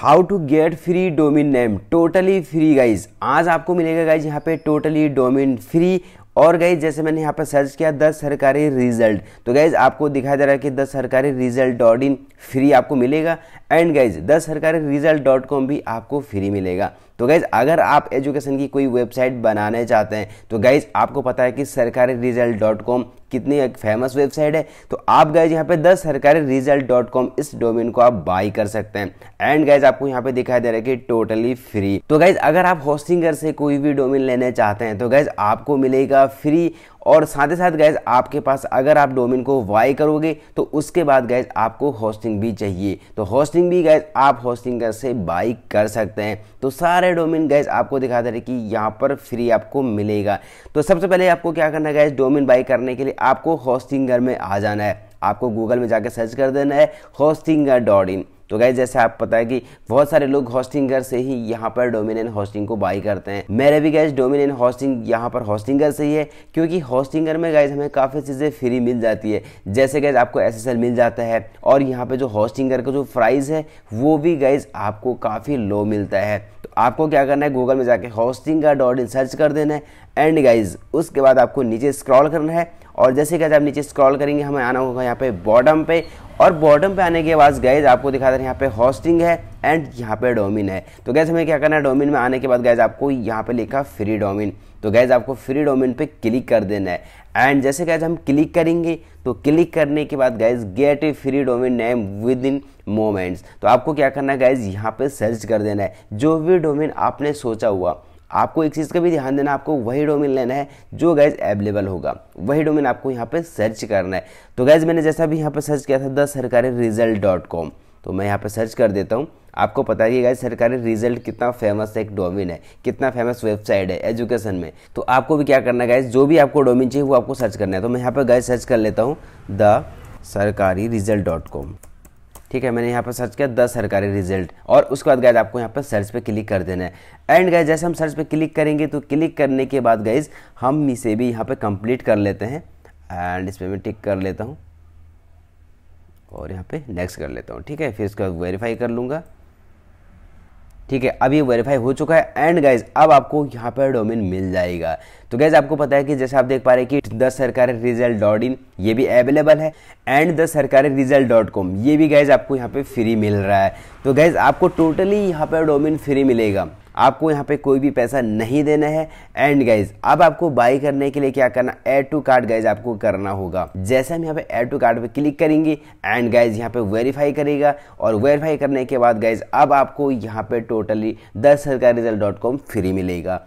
how to get free domain name totally free guys आज आपको मिलेगा गाइज यहाँ पे टोटली डोमिन फ्री और गाइज जैसे मैंने यहाँ पर सर्च किया दस सरकारी रिजल्ट तो गाइज आपको दिखाई दे रहा है कि दस सरकारी रिजल्ट डॉट इन फ्री आपको मिलेगा एंड गाइज दस सरकारी रिजल्ट डॉट कॉम भी आपको फ्री मिलेगा तो गाइज़ अगर आप एजुकेशन की कोई वेबसाइट बनाने चाहते हैं तो गाइज आपको पता है कि सरकारी रिजल्ट डॉट कॉम कितनी एक फेमस वेबसाइट है तो आप गाइज यहाँ पे the Sarkari result dot com इस डोमेन को आप बाई कर सकते हैं एंड गाइज आपको यहाँ पे दिखाई दे रहा है कि टोटली फ्री तो गाइज अगर आप होस्टिंगर से कोई भी डोमेन लेने चाहते हैं तो गाइज आपको मिलेगा फ्री और साथ ही साथ गैस आपके पास अगर आप डोमेन को वाई करोगे तो उसके बाद गैस आपको होस्टिंग भी चाहिए तो होस्टिंग भी गैस आप होस्टिंग से बाई कर सकते हैं तो सारे डोमेन गैस आपको दिखा दे रहे कि यहाँ पर फ्री आपको मिलेगा तो सबसे पहले आपको क्या करना है गैस डोमेन बाई करने के लिए आपको होस्टिंगर में आ जाना है आपको गूगल में जाकर सर्च कर देना है होस्टिंगर डॉट इन तो गाइज जैसे आप पता है कि बहुत सारे लोग हॉस्टिंगर से ही यहाँ पर डोमिन हॉस्टिंग को बाई करते हैं मेरे भी गाइज डोमिन हॉस्टिंग यहाँ पर हॉस्टिंगर से ही है क्योंकि हॉस्टिंगर में गाइज हमें काफ़ी चीज़ें फ्री मिल जाती है जैसे गैस आपको एस मिल जाता है और यहाँ पर जो हॉस्टिंगर का जो प्राइस है वो भी गाइज आपको काफ़ी लो मिलता है तो आपको क्या करना है गूगल में जाके हॉस्टिंगर डॉट इन सर्च कर देना है एंड गाइज उसके बाद आपको नीचे स्क्रॉल करना है और जैसे कि आप नीचे स्क्रॉल करेंगे हमें आना होगा यहाँ पे बॉटम पे और बॉटम पे आने के बाद गैज आपको दिखा दे रहे हैं यहाँ पे होस्टिंग है एंड यहाँ पे डोमिन है तो गैज हमें क्या करना है डोमिन में आने के बाद गैज आपको यहाँ पे लिखा फ्री डोमिन तो गैज आपको फ्री डोमिन पे क्लिक कर देना है एंड जैसे गैज हम क्लिक करेंगे तो क्लिक करने के बाद guys get a free domain name within moments तो आपको क्या करना है गैज यहाँ पे सर्च कर देना है जो भी डोमिन आपने सोचा हुआ आपको एक चीज़ का भी ध्यान देना आपको वही डोमेन लेना है जो गैज अवेलेबल होगा वही डोमेन आपको यहाँ पे सर्च करना है तो गैज मैंने जैसा भी यहाँ पे सर्च किया था the Sarkari result dot com तो मैं यहाँ पे सर्च कर देता हूँ आपको पता ही है गाइज सरकारी रिजल्ट कितना फेमस एक डोमेन है कितना फेमस वेबसाइट है एजुकेशन में तो आपको भी क्या करना है गैस जो भी आपको डोमेन चाहिए वो आपको सर्च करना है तो मैं यहाँ पर गैज सर्च कर लेता हूँ the Sarkari result dot com ठीक है मैंने यहाँ पर सर्च किया दस सरकारी रिजल्ट और उसके बाद गैज आपको यहाँ पर सर्च पे क्लिक कर देना है एंड गैज जैसे हम सर्च पे क्लिक करेंगे तो क्लिक करने के बाद गैज हम इसे भी यहाँ पे कंप्लीट कर लेते हैं एंड इस पर मैं टिक कर लेता हूँ और यहाँ पे नेक्स्ट कर लेता हूँ ठीक है फिर उसका वेरीफाई कर लूँगा ठीक है अब ये वेरीफाई हो चुका है एंड गाइज अब आपको यहाँ पर डोमेन मिल जाएगा तो गैज आपको पता है कि जैसे आप देख पा रहे हैं कि the Sarkari result dot in ये भी अवेलेबल है and the Sarkari result dot com ये भी गैज आपको यहाँ पे फ्री मिल रहा है तो गैज आपको टोटली यहाँ पर डोमेन फ्री मिलेगा आपको यहाँ पे कोई भी पैसा नहीं देना है एंड गाइज अब आपको बाई करने के लिए क्या करना एड टू कार्ड गाइज आपको करना होगा जैसे हम यहाँ पे एड टू कार्ड पे क्लिक करेंगे एंड गाइज यहाँ पे वेरीफाई करेगा और वेरीफाई करने के बाद गाइज अब आपको यहाँ पे टोटली दस सरकारी रिजल्ट डॉट कॉम फ्री मिलेगा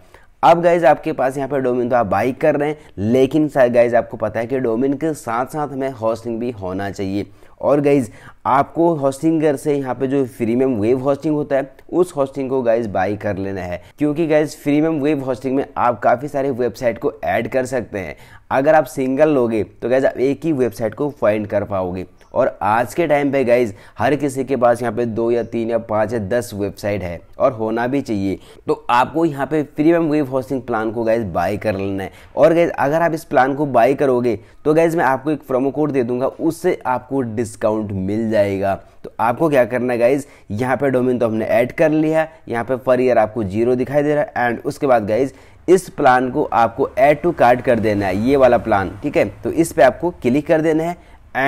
अब गाइज आपके पास यहाँ पे डोमेन तो आप बाई कर रहे हैं लेकिन गाइज आपको पता है कि डोमेन के साथ साथ हमें हॉस्टिंग भी होना चाहिए और गाइज आपको हॉस्टिंगर से यहाँ पे जो फ्रीमियम वेव हॉस्टिंग होता है उस हॉस्टिंग को गाइज बाई कर लेना है क्योंकि गाइज फ्रीमियम वेव हॉस्टिंग में आप काफ़ी सारे वेबसाइट को ऐड कर सकते हैं अगर आप सिंगल लोगे तो गाइज आप एक ही वेबसाइट को फाइंड कर पाओगे और आज के टाइम पे गाइज हर किसी के पास यहाँ पे दो या तीन या पाँच या दस वेबसाइट है और होना भी चाहिए तो आपको यहाँ पे प्रीमियम वेव हॉस्टिंग प्लान को गाइज बाय कर लेना है और गाइज अगर आप इस प्लान को बाय करोगे तो गाइज मैं आपको एक प्रोमो कोड दे दूंगा उससे आपको डिस डिस्काउंट मिल जाएगा तो आपको क्या करना है गाइज यहाँ पे डोमेन तो हमने ऐड कर लिया यहाँ पे पर ईयर आपको जीरो दिखाई दे रहा है एंड उसके बाद गाइज इस प्लान को आपको ऐड टू कार्ड कर देना है ये वाला प्लान ठीक है तो इस पर आपको क्लिक कर देना है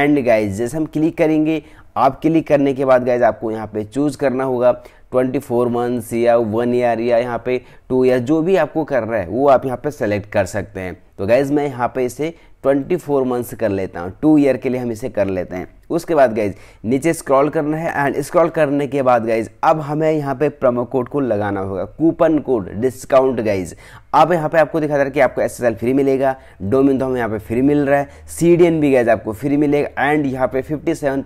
एंड गाइज जैसे हम क्लिक करेंगे आप क्लिक करने के बाद गाइज आपको यहाँ पे चूज़ करना होगा 24 मंथ्स या वन ईयर या यहाँ पे टू ईयर जो भी आपको कर रहा है वो आप यहाँ पे सेलेक्ट कर सकते हैं तो गैज़ मैं यहाँ पे इसे 24 फोर मंथ्स कर लेता हूँ टू ईयर के लिए हम इसे कर लेते हैं उसके बाद गाइज नीचे स्क्रॉल करना है एंड स्क्रॉल करने के बाद गाइज अब हमें यहाँ पे प्रोमो कोड को लगाना होगा कूपन कोड डिस्काउंट गाइज अब यहाँ पे आपको दिखा दे रहा है कि आपको एस फ्री मिलेगा डोमिन तो हमें यहाँ पे फ्री मिल रहा है सी भी गाइज आपको फ्री मिलेगा एंड यहाँ पे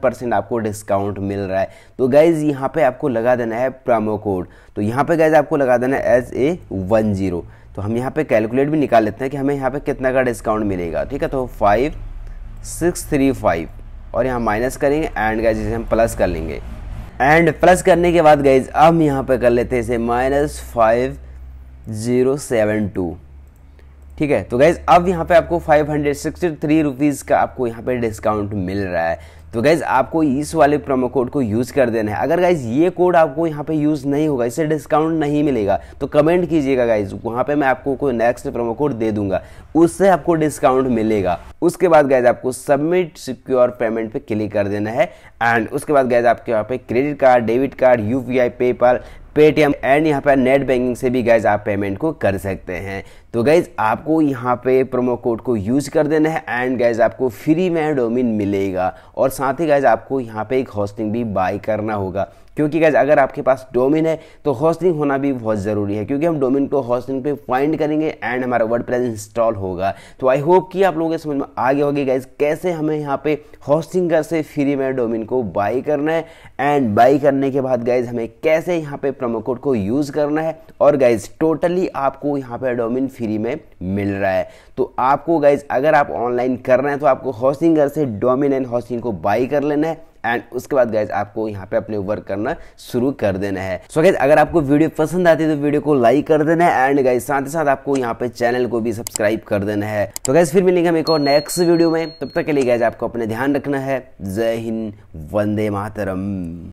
परसेंट आपको डिस्काउंट मिल रहा है तो गाइज यहाँ पे आपको लगा देना है प्रोमो कोड तो यहाँ पे गैज आपको लगा देना है एज ए वन जीरो तो हम यहाँ पे कैलकुलेट भी निकाल लेते हैं कि हमें यहाँ पे कितना का डिस्काउंट मिलेगा ठीक है तो फाइव सिक्स थ्री फाइव और यहाँ माइनस करेंगे एंड गाइज इसे हम प्लस कर लेंगे एंड प्लस करने के बाद गाइज हम यहाँ पे कर लेते हैं इसे minus five zero seven two ठीक है तो गाइज अब यहाँ पे आपको five hundred sixty three rupees का आपको यहाँ पे डिस्काउंट मिल रहा है तो गाइज़ आपको इस वाले प्रोमो कोड को यूज़ कर देना है अगर गाइज़ ये कोड आपको यहाँ पे यूज़ नहीं होगा इससे डिस्काउंट नहीं मिलेगा तो कमेंट कीजिएगा गाइज़ वहां पे मैं आपको कोई नेक्स्ट प्रोमो कोड दे दूंगा उससे आपको डिस्काउंट मिलेगा उसके बाद गैज आपको सबमिट सिक्योर पेमेंट पे क्लिक कर देना है एंड उसके बाद गाइज आपके यहाँ पे credit card debit card U PayPal Paytm and यहाँ पर नेट बैंकिंग से भी गाइज आप पेमेंट को कर सकते हैं तो गाइज आपको यहाँ पे प्रोमो कोड को यूज़ कर देना है एंड गाइज आपको फ्री में डोमिन मिलेगा और साथ ही गाइज आपको यहाँ पे एक होस्टिंग भी बाय करना होगा क्योंकि गैज अगर आपके पास डोमिन है तो होस्टिंग होना भी बहुत ज़रूरी है क्योंकि हम डोमिन को होस्टिंग पे फाइंड करेंगे एंड हमारा वर्ड इंस्टॉल होगा तो आई होप कि आप लोगों के समझ में आगे होगी गैज कैसे हमें यहाँ पे होस्टिंग कर से फ्री में डोमिन को बाई करना है एंड बाई करने के बाद गाइज हमें कैसे यहाँ पे प्रोमो कोड को यूज़ करना है और गाइज टोटली आपको यहाँ पे डोमिन फ्री में मिल रहा है तो आपको गाइज अगर आप ऑनलाइन कर रहे हैं तो आपको होस्टिंग से डोमिन एंड होस्टिंग को बाई कर लेना है एंड उसके बाद गैज आपको यहाँ पे अपने वर्क करना शुरू कर देना है सो so गैस अगर आपको वीडियो पसंद आती है तो वीडियो को लाइक कर देना है एंड गैस साथ ही साथ आपको यहाँ पे चैनल को भी सब्सक्राइब कर देना है तो गैस फिर मिलेंगे हम एक और नेक्स्ट वीडियो में तब तक के लिए गैस आपको अपने ध्यान रखना है जय हिंद वंदे मातरम